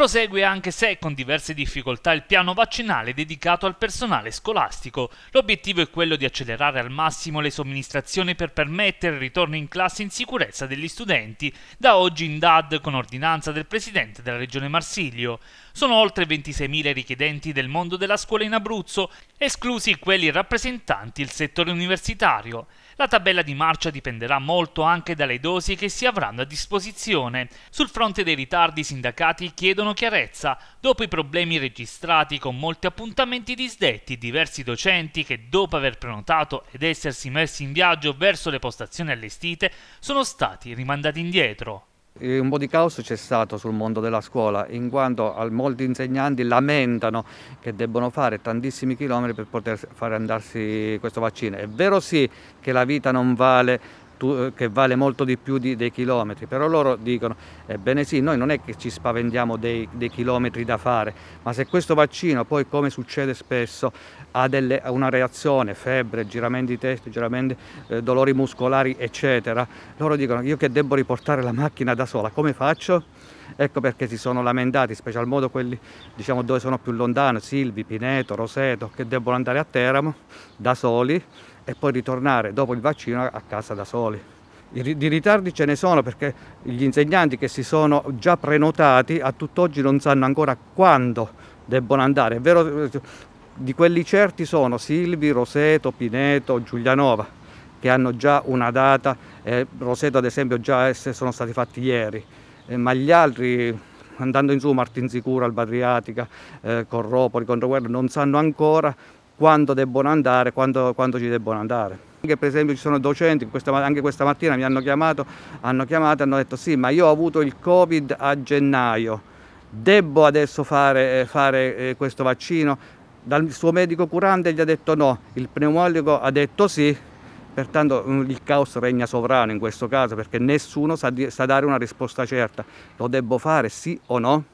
Prosegue anche se con diverse difficoltà il piano vaccinale dedicato al personale scolastico. L'obiettivo è quello di accelerare al massimo le somministrazioni per permettere il ritorno in classe in sicurezza degli studenti, da oggi in DAD con ordinanza del Presidente della Regione Marsiglio. Sono oltre 26.000 richiedenti del mondo della scuola in Abruzzo, esclusi quelli rappresentanti il settore universitario. La tabella di marcia dipenderà molto anche dalle dosi che si avranno a disposizione. Sul fronte dei ritardi i sindacati chiedono facevano chiarezza dopo i problemi registrati con molti appuntamenti disdetti, diversi docenti che dopo aver prenotato ed essersi messi in viaggio verso le postazioni allestite sono stati rimandati indietro. Eh, un po' di caos c'è stato sul mondo della scuola, in quanto molti insegnanti lamentano che debbono fare tantissimi chilometri per poter fare andarsi questo vaccino. È vero sì che la vita non vale eh, che vale molto di più di, dei chilometri, però loro dicono, ebbene sì, noi non è che ci spaventiamo dei, dei chilometri da fare, ma se questo vaccino poi, come succede spesso, ha delle, una reazione, febbre, giramenti di testa, giramenti, eh, dolori muscolari, eccetera, loro dicono, io che devo riportare la macchina da sola, come faccio? Ecco perché si sono lamentati, in special modo quelli diciamo, dove sono più lontani, Silvi, Pineto, Roseto, che debbono andare a Teramo da soli e poi ritornare dopo il vaccino a casa da soli. Di ritardi ce ne sono perché gli insegnanti che si sono già prenotati a tutt'oggi non sanno ancora quando debbono andare. È vero, di quelli certi sono Silvi, Roseto, Pineto, Giulianova, che hanno già una data. Eh, Roseto ad esempio già sono stati fatti ieri, eh, ma gli altri, andando in su Martinsicura, Albatriatica, eh, Corropoli, Controguerra, non sanno ancora quando debbono andare, quando, quando ci debbono andare. Anche per esempio ci sono docenti questa, anche questa mattina mi hanno chiamato, hanno chiamato e hanno detto sì, ma io ho avuto il Covid a gennaio, debbo adesso fare, eh, fare eh, questo vaccino? Dal suo medico curante gli ha detto no, il pneumologo ha detto sì, pertanto mm, il caos regna sovrano in questo caso perché nessuno sa, sa dare una risposta certa, lo debbo fare sì o no?